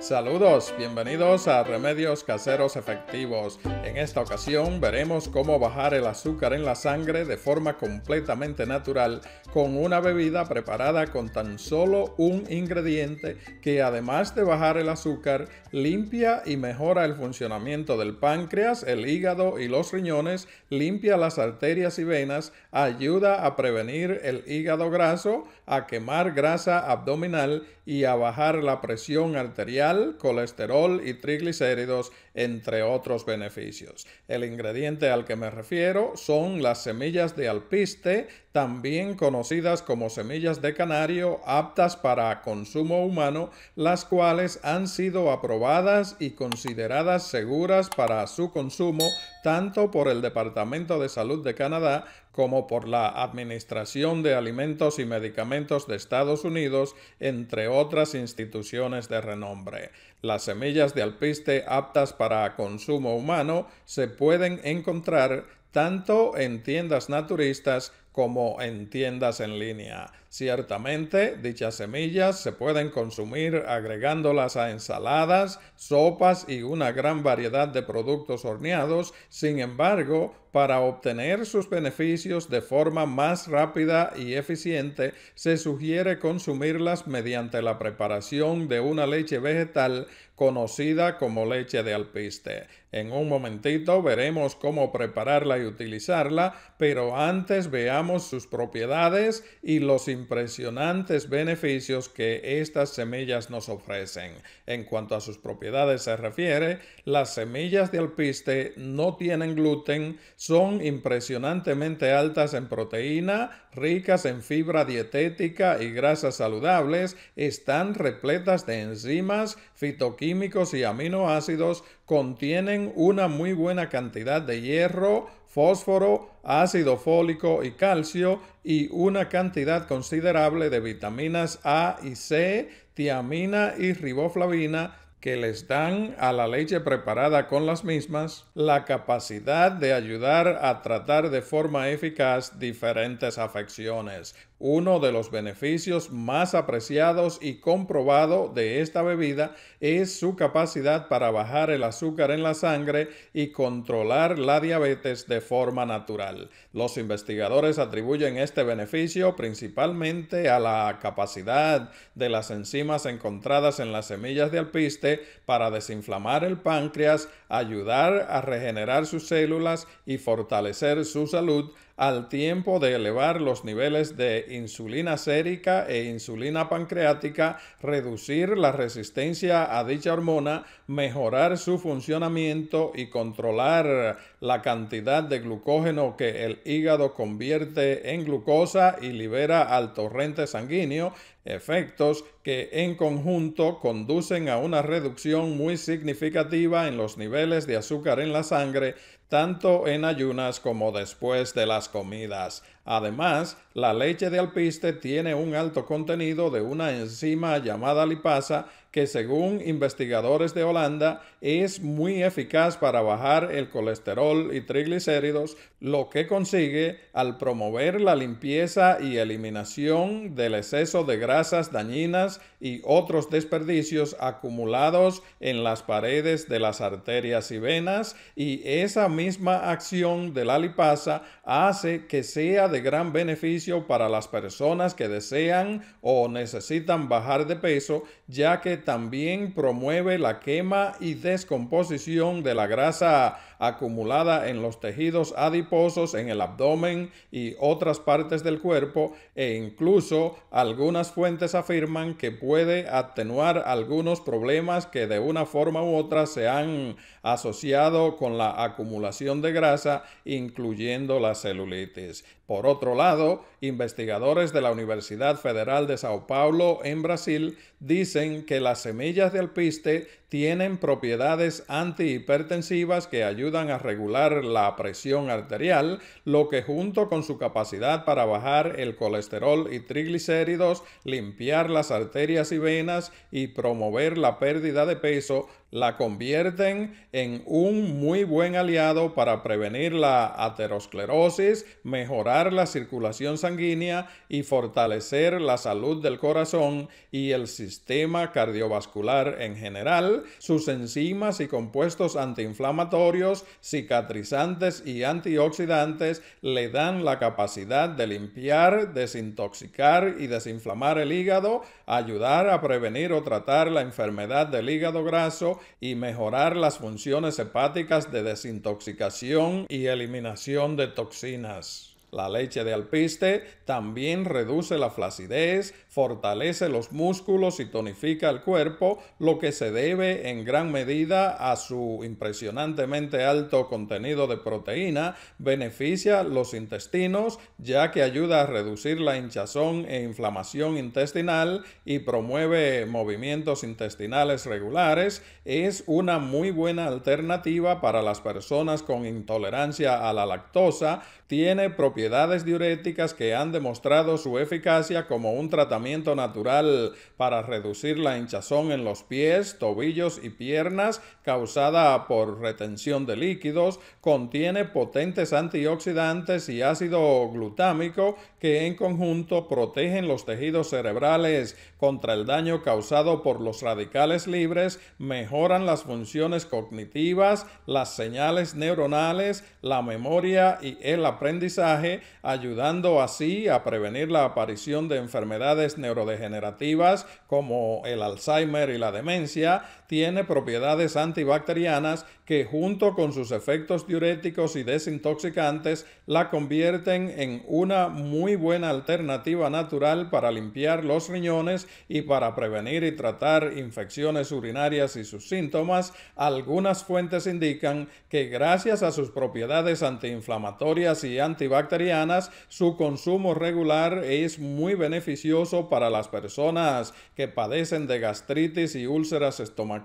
Saludos, bienvenidos a Remedios Caseros Efectivos. En esta ocasión veremos cómo bajar el azúcar en la sangre de forma completamente natural con una bebida preparada con tan solo un ingrediente que además de bajar el azúcar, limpia y mejora el funcionamiento del páncreas, el hígado y los riñones, limpia las arterias y venas, ayuda a prevenir el hígado graso, a quemar grasa abdominal y a bajar la presión arterial colesterol y triglicéridos, entre otros beneficios. El ingrediente al que me refiero son las semillas de alpiste, también conocidas como semillas de canario, aptas para consumo humano, las cuales han sido aprobadas y consideradas seguras para su consumo tanto por el Departamento de Salud de Canadá como por la Administración de Alimentos y Medicamentos de Estados Unidos, entre otras instituciones de renombre. Las semillas de alpiste aptas para consumo humano se pueden encontrar tanto en tiendas naturistas como en tiendas en línea. Ciertamente, dichas semillas se pueden consumir agregándolas a ensaladas, sopas y una gran variedad de productos horneados. Sin embargo, para obtener sus beneficios de forma más rápida y eficiente, se sugiere consumirlas mediante la preparación de una leche vegetal conocida como leche de alpiste. En un momentito veremos cómo prepararla y utilizarla, pero antes veamos sus propiedades y los impresionantes beneficios que estas semillas nos ofrecen. En cuanto a sus propiedades se refiere, las semillas de alpiste no tienen gluten, son impresionantemente altas en proteína, ricas en fibra dietética y grasas saludables, están repletas de enzimas, fitoquímicos y aminoácidos, contienen una muy buena cantidad de hierro, fósforo, ácido fólico y calcio y una cantidad considerable de vitaminas A y C, tiamina y riboflavina, que les dan a la leche preparada con las mismas la capacidad de ayudar a tratar de forma eficaz diferentes afecciones. Uno de los beneficios más apreciados y comprobado de esta bebida es su capacidad para bajar el azúcar en la sangre y controlar la diabetes de forma natural. Los investigadores atribuyen este beneficio principalmente a la capacidad de las enzimas encontradas en las semillas de alpiste para desinflamar el páncreas, ayudar a regenerar sus células y fortalecer su salud, al tiempo de elevar los niveles de insulina sérica e insulina pancreática, reducir la resistencia a dicha hormona, mejorar su funcionamiento y controlar la cantidad de glucógeno que el hígado convierte en glucosa y libera al torrente sanguíneo, efectos que en conjunto conducen a una reducción muy significativa en los niveles de azúcar en la sangre, tanto en ayunas como después de las comidas, Además, la leche de alpiste tiene un alto contenido de una enzima llamada lipasa que según investigadores de Holanda es muy eficaz para bajar el colesterol y triglicéridos, lo que consigue al promover la limpieza y eliminación del exceso de grasas dañinas y otros desperdicios acumulados en las paredes de las arterias y venas y esa misma acción de la lipasa hace que sea de gran beneficio para las personas que desean o necesitan bajar de peso, ya que también promueve la quema y descomposición de la grasa acumulada en los tejidos adiposos, en el abdomen y otras partes del cuerpo, e incluso algunas fuentes afirman que puede atenuar algunos problemas que de una forma u otra se han asociado con la acumulación de grasa, incluyendo la celulitis. Por otro lado, investigadores de la Universidad Federal de Sao Paulo en Brasil dicen que las semillas de alpiste tienen propiedades antihipertensivas que ayudan a regular la presión arterial, lo que junto con su capacidad para bajar el colesterol y triglicéridos, limpiar las arterias y venas y promover la pérdida de peso, la convierten en un muy buen aliado para prevenir la aterosclerosis, mejorar la circulación sanguínea y fortalecer la salud del corazón y el sistema cardiovascular en general sus enzimas y compuestos antiinflamatorios, cicatrizantes y antioxidantes le dan la capacidad de limpiar, desintoxicar y desinflamar el hígado, ayudar a prevenir o tratar la enfermedad del hígado graso y mejorar las funciones hepáticas de desintoxicación y eliminación de toxinas. La leche de alpiste también reduce la flacidez, fortalece los músculos y tonifica el cuerpo, lo que se debe en gran medida a su impresionantemente alto contenido de proteína, beneficia los intestinos ya que ayuda a reducir la hinchazón e inflamación intestinal y promueve movimientos intestinales regulares, es una muy buena alternativa para las personas con intolerancia a la lactosa, tiene propiedades propiedades diuréticas que han demostrado su eficacia como un tratamiento natural para reducir la hinchazón en los pies, tobillos y piernas causada por retención de líquidos, contiene potentes antioxidantes y ácido glutámico que en conjunto protegen los tejidos cerebrales contra el daño causado por los radicales libres, mejoran las funciones cognitivas, las señales neuronales, la memoria y el aprendizaje ayudando así a prevenir la aparición de enfermedades neurodegenerativas como el Alzheimer y la demencia, tiene propiedades antibacterianas que junto con sus efectos diuréticos y desintoxicantes la convierten en una muy buena alternativa natural para limpiar los riñones y para prevenir y tratar infecciones urinarias y sus síntomas. Algunas fuentes indican que gracias a sus propiedades antiinflamatorias y antibacterianas, su consumo regular es muy beneficioso para las personas que padecen de gastritis y úlceras estomacales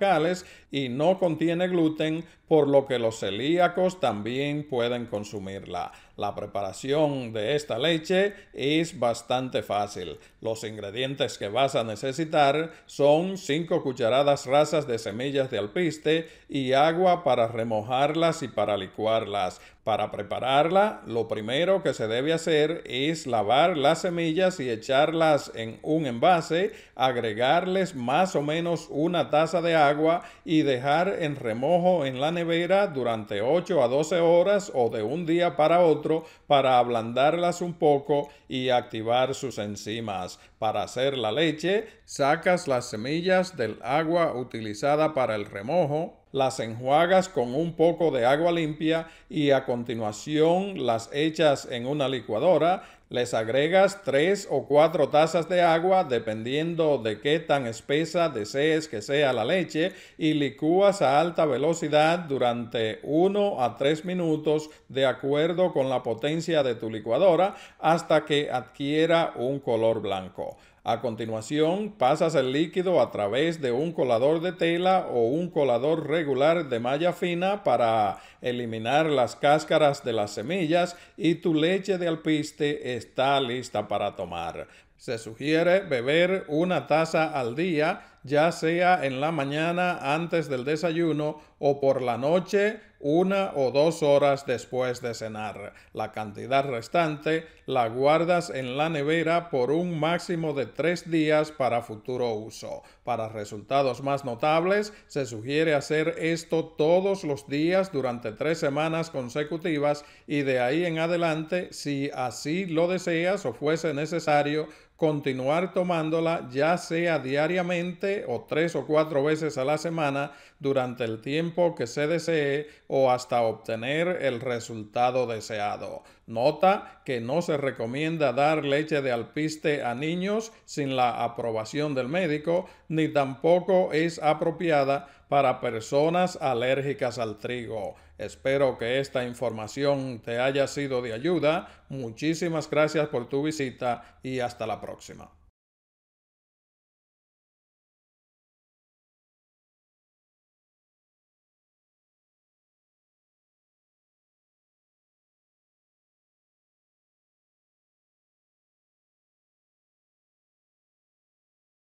y no contiene gluten, por lo que los celíacos también pueden consumirla. La preparación de esta leche es bastante fácil. Los ingredientes que vas a necesitar son 5 cucharadas rasas de semillas de alpiste y agua para remojarlas y para licuarlas. Para prepararla, lo primero que se debe hacer es lavar las semillas y echarlas en un envase, agregarles más o menos una taza de agua y dejar en remojo en la nevera durante 8 a 12 horas o de un día para otro para ablandarlas un poco y activar sus enzimas. Para hacer la leche, sacas las semillas del agua utilizada para el remojo, las enjuagas con un poco de agua limpia y a continuación las echas en una licuadora, les agregas tres o cuatro tazas de agua dependiendo de qué tan espesa desees que sea la leche y licúas a alta velocidad durante 1 a 3 minutos de acuerdo con la potencia de tu licuadora hasta que adquiera un color blanco. A continuación, pasas el líquido a través de un colador de tela o un colador regular de malla fina para eliminar las cáscaras de las semillas y tu leche de alpiste está lista para tomar. Se sugiere beber una taza al día ya sea en la mañana antes del desayuno o por la noche una o dos horas después de cenar. La cantidad restante la guardas en la nevera por un máximo de tres días para futuro uso. Para resultados más notables, se sugiere hacer esto todos los días durante tres semanas consecutivas y de ahí en adelante, si así lo deseas o fuese necesario, continuar tomándola ya sea diariamente o tres o cuatro veces a la semana durante el tiempo que se desee o hasta obtener el resultado deseado. Nota que no se recomienda dar leche de alpiste a niños sin la aprobación del médico, ni tampoco es apropiada para personas alérgicas al trigo. Espero que esta información te haya sido de ayuda. Muchísimas gracias por tu visita y hasta la próxima.